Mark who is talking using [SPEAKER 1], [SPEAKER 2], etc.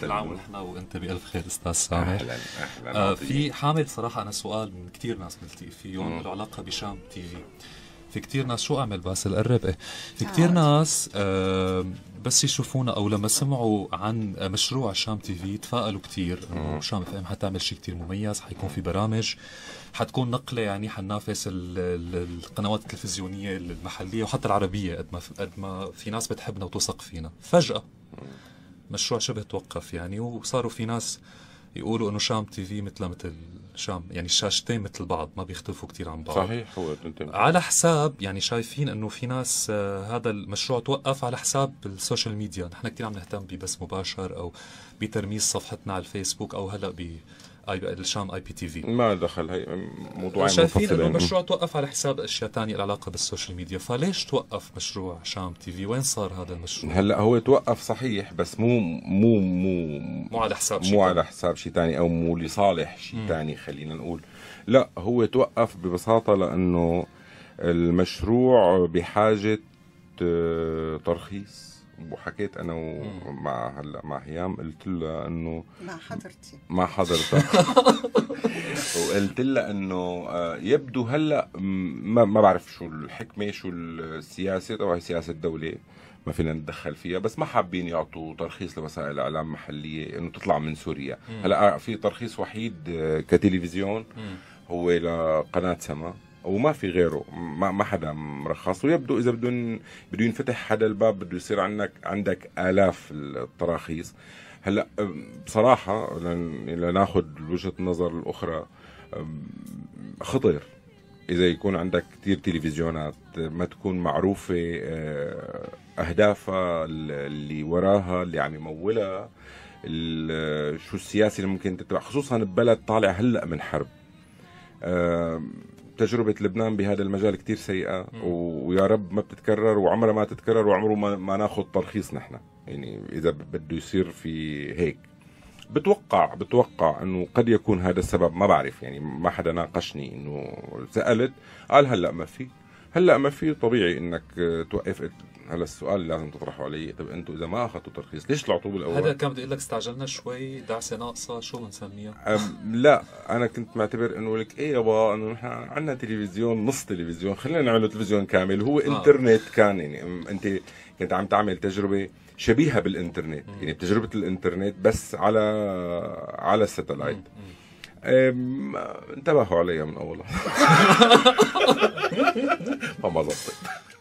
[SPEAKER 1] كل عام ونحن وانت بالف خير استاذ سامر اهلا اهلا آه في حامل صراحه انا سؤال من كثير ناس ملتقي فيهم له علاقه بشام تي في في كثير ناس شو اعمل باسل قرب ايه في آه. كثير ناس آه بس يشوفونا او لما سمعوا عن مشروع شام تي في تفائلوا كثير انه شام اف ام حتعمل شيء كثير مميز حيكون في برامج حتكون نقله يعني حننافس القنوات التلفزيونيه المحليه وحتى العربيه قد ما قد ما في ناس بتحبنا وتوثق فينا فجاه مشروع شبه توقف يعني وصاروا في ناس يقولوا انه شام تي في مثل مثل شام يعني الشاشتين مثل بعض ما بيختلفوا كثير عن بعض صحيح هو على حساب يعني شايفين انه في ناس آه، هذا المشروع توقف على حساب السوشيال ميديا نحن كثير عم نهتم ببث مباشر او بترميز صفحتنا على الفيسبوك او هلا الشام اي بي تي في ما دخل هي موضوعين شايفين انه المشروع توقف على حساب اشياء ثانيه لها علاقه بالسوشيال ميديا فليش توقف مشروع شام تي في وين صار هذا المشروع هلا
[SPEAKER 2] هو توقف صحيح بس مو مو مو مو على حساب شيء مو على حساب شيء ثاني او مو لصالح شيء ثاني خلينا نقول لا هو توقف ببساطه لانه المشروع بحاجه آه، ترخيص وحكيت انا ومع هلا مع هيام قلت لها انه مع حضرتي مع حضرتك وقلت لها انه آه، يبدو هلا ما, ما بعرف شو الحكمه شو السياسه طبعا سياسه الدوله ما فينا نتدخل فيها بس ما حابين يعطوا ترخيص لوسائل اعلام محليه انه تطلع من سوريا هلا آه، في ترخيص وحيد آه، كتلفزيون هو لقناه سما وما في غيره ما, ما حدا مرخص ويبدو اذا بدون بده ينفتح هذا الباب بده يصير عندك عندك الاف التراخيص هلا بصراحه لناخذ وجهه النظر الاخرى خطر اذا يكون عندك كثير تلفزيونات ما تكون معروفه آه، اهدافها اللي وراها اللي عم يمولها شو السياسي اللي ممكن تتبع خصوصا ببلد طالع هلا من حرب تجربه لبنان بهذا المجال كتير سيئه ويا رب ما بتتكرر وعمرها ما تتكرر وعمره ما, ما ناخذ ترخيص نحن يعني اذا بده يصير في هيك بتوقع بتوقع انه قد يكون هذا السبب ما بعرف يعني ما حدا ناقشني انه سالت قال هلا ما في هلا ما في طبيعي انك توقف هلا السؤال اللي لازم تطرحه علي طب انتم اذا ما اخذتوا ترخيص ليش طلعتوا بالاول؟ هذا كان بدي
[SPEAKER 1] اقول لك استعجلنا شوي دعسه ناقصه شو بنسميها؟
[SPEAKER 2] لا انا كنت معتبر انه لك ايه يابا انه نحن عندنا تلفزيون نص تلفزيون خلينا نعمل تلفزيون كامل هو آه. انترنت كان يعني انت كنت عم تعمل تجربه شبيهه بالانترنت مم. يعني بتجربه الانترنت بس على على الساتلايت انتبهوا علي من اول ما زبطت